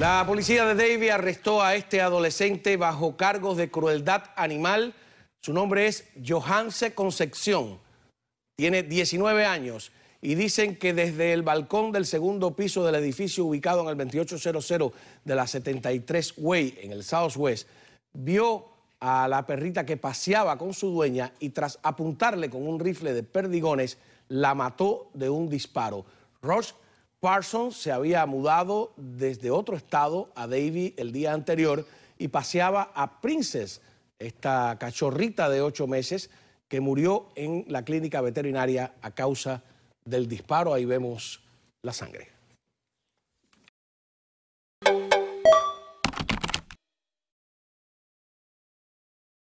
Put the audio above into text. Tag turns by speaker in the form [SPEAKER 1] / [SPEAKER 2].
[SPEAKER 1] La policía de Davie arrestó a este adolescente bajo cargos de crueldad animal. Su nombre es Johanse Concepción. Tiene 19 años y dicen que desde el balcón del segundo piso del edificio ubicado en el 2800 de la 73 Way en el Southwest, vio a la perrita que paseaba con su dueña y tras apuntarle con un rifle de perdigones, la mató de un disparo. Roche Parsons se había mudado desde otro estado a Davy el día anterior y paseaba a Princess, esta cachorrita de ocho meses que murió en la clínica veterinaria a causa del disparo. Ahí vemos la sangre.